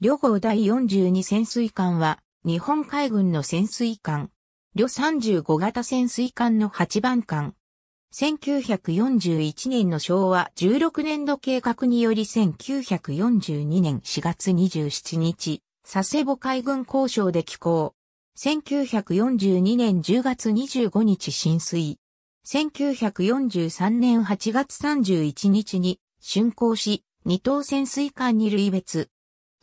旅号第42潜水艦は、日本海軍の潜水艦、旅35型潜水艦の8番艦。1941年の昭和16年度計画により1942年4月27日、佐世保海軍交渉で寄港。1942年10月25日浸水。1943年8月31日に竣工し、二等潜水艦に類別。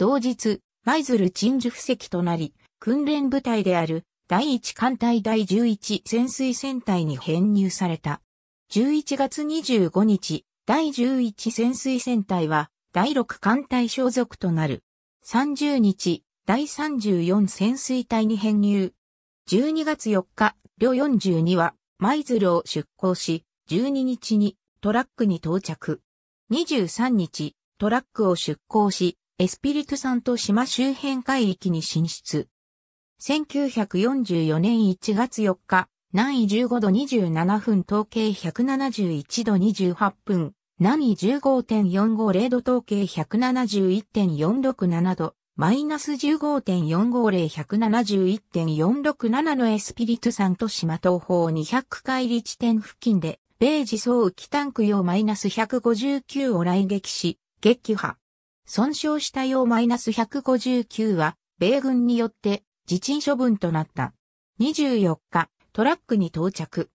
同日、舞鶴鎮守布石となり、訓練部隊である第1艦隊第11潜水戦隊に編入された。11月25日、第11潜水戦隊は第6艦隊所属となる。30日、第34潜水隊に編入。12月4日、両42は舞鶴を出港し、12日にトラックに到着。23日、トラックを出港し、エスピリトサント島周辺海域に進出。1944年1月4日、南緯15度27分統計171度28分、南緯15.450度統計171.467度、マイナス15.450171.467のエスピリトサント島東方200海里地点付近で、米自走浮きタンク用マイナス159を来撃し、撃破。損傷した用 -159 は、米軍によって、自陳処分となった。24日、トラックに到着。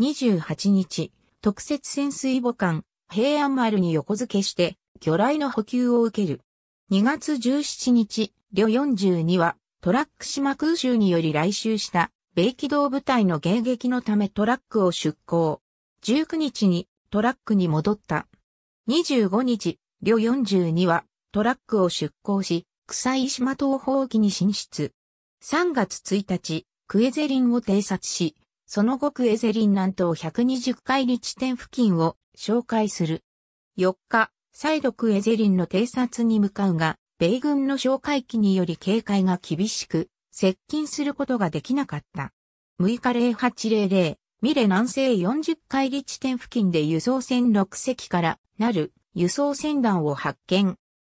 28日、特設潜水母艦、平安丸に横付けして、魚雷の補給を受ける。2月17日、旅42は、トラック島空襲により来襲した、米機動部隊の迎撃のためトラックを出港。19日にトラックに戻った。25日、旅42は、トラックを出港し、臭い島東方沖に進出。3月1日、クエゼリンを偵察し、その後クエゼリン南東120海里地点付近を紹介する。4日、再度クエゼリンの偵察に向かうが、米軍の哨戒機により警戒が厳しく、接近することができなかった。6日0800、ミレ南西40海里地点付近で輸送船6隻からなる輸送船団を発見。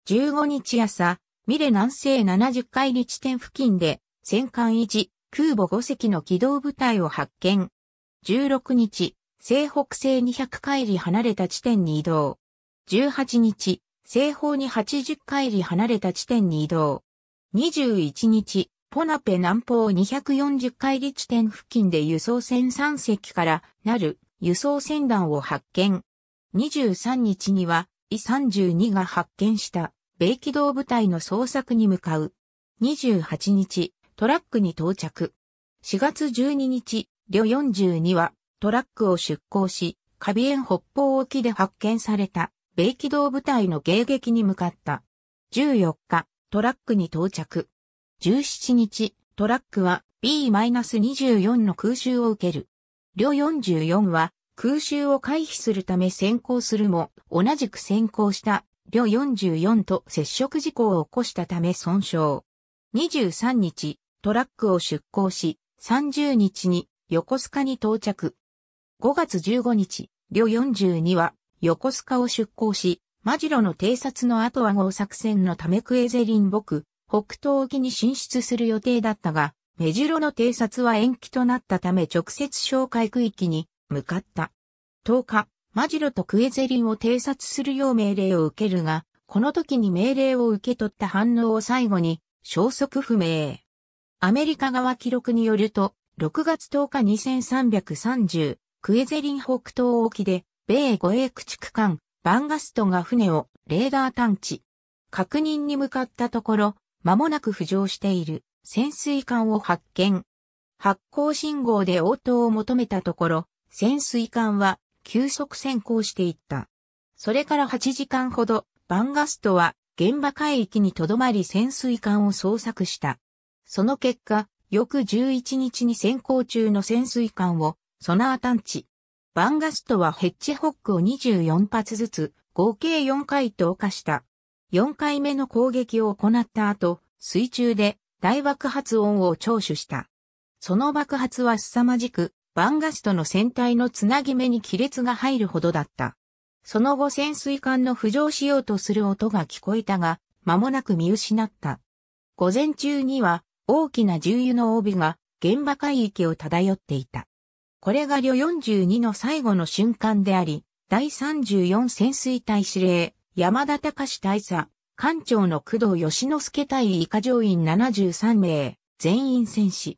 15日朝、ミレ南西70海里地点付近で、戦艦1、空母5隻の機動部隊を発見。16日、西北西200海里離れた地点に移動。18日、西方に80海里離れた地点に移動。21日、ポナペ南方240海里地点付近で輸送船3隻からなる輸送船団を発見。23日には、イ32が発見した。米機動部隊の捜索に向かう。28日、トラックに到着。4月12日、旅42はトラックを出港し、カビエン北方沖で発見された米機動部隊の迎撃に向かった。14日、トラックに到着。17日、トラックは B-24 の空襲を受ける。旅44は空襲を回避するため先行するも、同じく先行した両44と接触事故を起こしたため損傷。23日、トラックを出港し、30日に横須賀に到着。5月15日、両42は横須賀を出港し、マジロの偵察の後は号作戦のためクエゼリン僕、北東沖に進出する予定だったが、メジロの偵察は延期となったため直接紹介区域に向かった。10日、マジロとクエゼリンを偵察するよう命令を受けるが、この時に命令を受け取った反応を最後に、消息不明。アメリカ側記録によると、6月10日2330、クエゼリン北東沖で、米護衛駆逐艦、バンガストが船をレーダー探知。確認に向かったところ、間もなく浮上している潜水艦を発見。発光信号で応答を求めたところ、潜水艦は急速先行していった。それから8時間ほど、バンガストは現場海域に留まり潜水艦を捜索した。その結果、翌11日に先行中の潜水艦をソナー探知。バンガストはヘッジホックを24発ずつ、合計4回投下した。4回目の攻撃を行った後、水中で大爆発音を聴取した。その爆発は凄まじく、バンガストの船体のつなぎ目に亀裂が入るほどだった。その後潜水艦の浮上しようとする音が聞こえたが、間もなく見失った。午前中には大きな重油の帯が現場海域を漂っていた。これが旅42の最後の瞬間であり、第34潜水隊司令、山田隆大佐、艦長の工藤義之助隊以下乗員73名、全員戦死。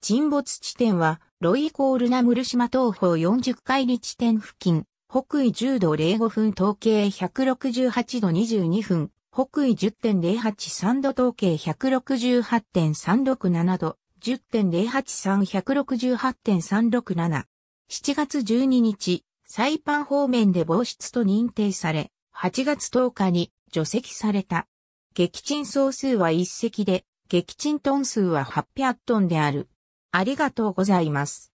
沈没地点はロイコールナムル島東方40海里地点付近、北緯10度05分統計168度22分、北緯10.083度統計168.367度、10.083168.367。7月12日、サイパン方面で防出と認定され、8月10日に除籍された。撃沈総数は1隻で、撃沈トン数は800トンである。ありがとうございます。